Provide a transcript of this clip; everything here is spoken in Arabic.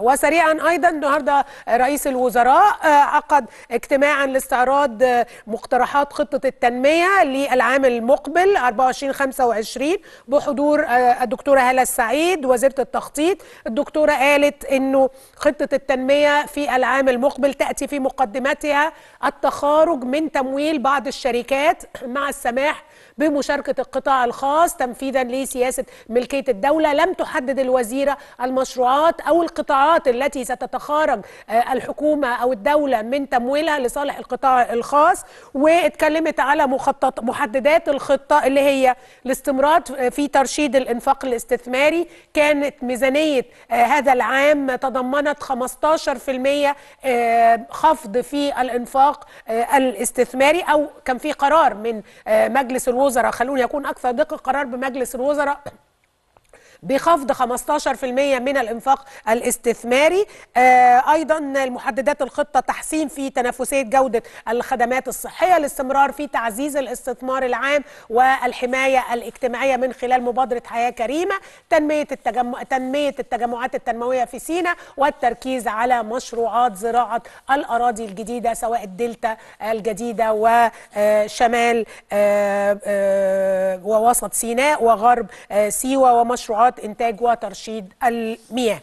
وسريعا ايضا النهارده رئيس الوزراء عقد آه، اجتماعا لاستعراض آه، مقترحات خطه التنميه للعام المقبل 24 25 بحضور آه، الدكتوره هاله السعيد وزيره التخطيط الدكتوره قالت انه خطه التنميه في العام المقبل تاتي في مقدمتها التخارج من تمويل بعض الشركات مع السماح بمشاركه القطاع الخاص تنفيذا لسياسه ملكيه الدوله لم تحدد الوزيره المشروعات او القطاع القطاعات التي ستتخارج آه، الحكومه او الدوله من تمويلها لصالح القطاع الخاص واتكلمت على مخطط محددات الخطه اللي هي الاستمرار في ترشيد الانفاق الاستثماري كانت ميزانيه آه، هذا العام تضمنت 15% آه، خفض في الانفاق الاستثماري او كان في قرار من مجلس الوزراء خلوني اكون اكثر دقه قرار بمجلس الوزراء بخفض 15% من الانفاق الاستثماري آه، ايضا المحددات الخطه تحسين في تنافسيه جوده الخدمات الصحيه الاستمرار في تعزيز الاستثمار العام والحمايه الاجتماعيه من خلال مبادره حياه كريمه تنميه التجمع تنميه التجمعات التنمويه في سينا والتركيز على مشروعات زراعه الاراضي الجديده سواء الدلتا الجديده وشمال آه، آه، ووسط سيناء وغرب سيوه ومشروعات إنتاج وترشيد المياه